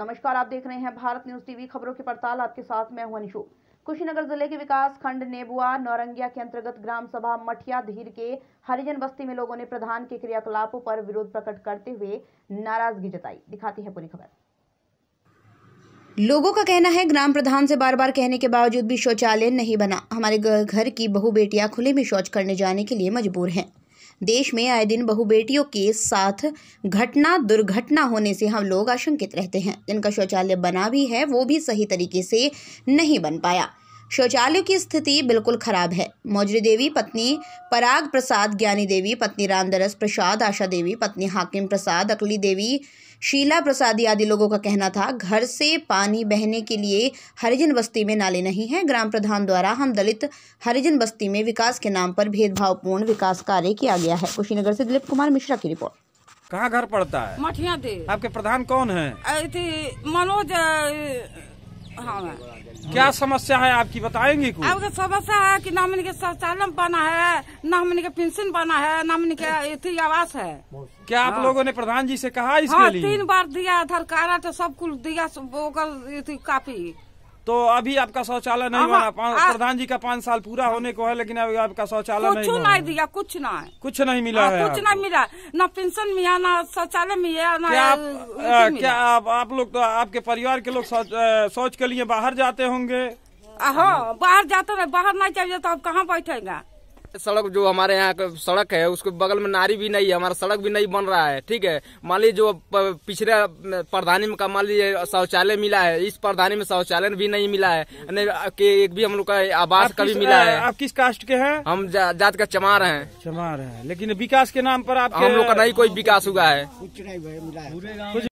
नमस्कार आप देख रहे हैं भारत न्यूज टीवी खबरों की पड़ताल आपके साथ मैं हूं अंशु कुशीनगर जिले के विकास खंड नेबुआ नौरंगिया के अंतर्गत ग्राम सभा मठिया धीर के हरिजन बस्ती में लोगों ने प्रधान के क्रियाकलापों पर विरोध प्रकट करते हुए नाराजगी जताई दिखाती है पूरी खबर लोगों का कहना है ग्राम प्रधान से बार बार कहने के बावजूद भी शौचालय नहीं बना हमारे घर की बहु बेटियां खुले में शौच करने जाने के लिए मजबूर हैं देश में आए दिन बहु बेटियों के साथ घटना दुर्घटना होने से हम लोग आशंकित रहते हैं जिनका शौचालय बना भी है वो भी सही तरीके से नहीं बन पाया शौचालय की स्थिति बिल्कुल खराब है मौजरी देवी पत्नी पराग प्रसाद ज्ञानी देवी पत्नी रामदरस प्रसाद आशा देवी पत्नी हाकिम प्रसाद अकली देवी शीला प्रसाद आदि लोगों का कहना था घर से पानी बहने के लिए हरिजन बस्ती में नाले नहीं हैं ग्राम प्रधान द्वारा हम दलित हरिजन बस्ती में विकास के नाम पर भेदभावपूर्ण विकास कार्य किया गया है कुशीनगर से दिलीप कुमार मिश्रा की रिपोर्ट कहाँ घर पड़ता है मठिया आपके प्रधान कौन है मनोज हाँ क्या समस्या है आपकी बताएंगी कुछ? आपका समस्या है कि ना मन के शौचालय बना है ना मन के पेंशन बना है ना मन के आवास है क्या आप हाँ। लोगों ने प्रधान जी से कहा इसके हाँ, लिए तीन बार दिया आधार कार्ड तो सब कुछ दिया काफी तो अभी आपका शौचालय नहीं बना प्रधान जी का पाँच साल पूरा होने को है लेकिन अभी आपका शौचालय कुछ नहीं, नहीं दिया कुछ ना है कुछ नहीं मिला आ, हाँ, है कुछ नहीं मिला न पेंशन मिला न शौचालय मिला न क्या आप, आ, क्या आप, आप लोग तो आपके परिवार के लोग शौच के लिए बाहर जाते होंगे हाँ बाहर जाते बाहर नहीं चाहिए तो आप कहाँ बैठेगा सड़क जो हमारे यहाँ का सड़क है उसके बगल में नारी भी नहीं है हमारा सड़क भी नहीं बन रहा है ठीक है मान लीजिए जो पिछले प्रधानी का मान लीजिए शौचालय मिला है इस प्रधानी में शौचालय भी नहीं मिला है नहीं एक भी हम लोग का आवास का भी मिला है आप किस कास्ट के हैं हम जा, जात का चमार हैं चमार है लेकिन विकास के नाम पर आप हम लोग का नहीं कोई विकास हुआ है कुछ है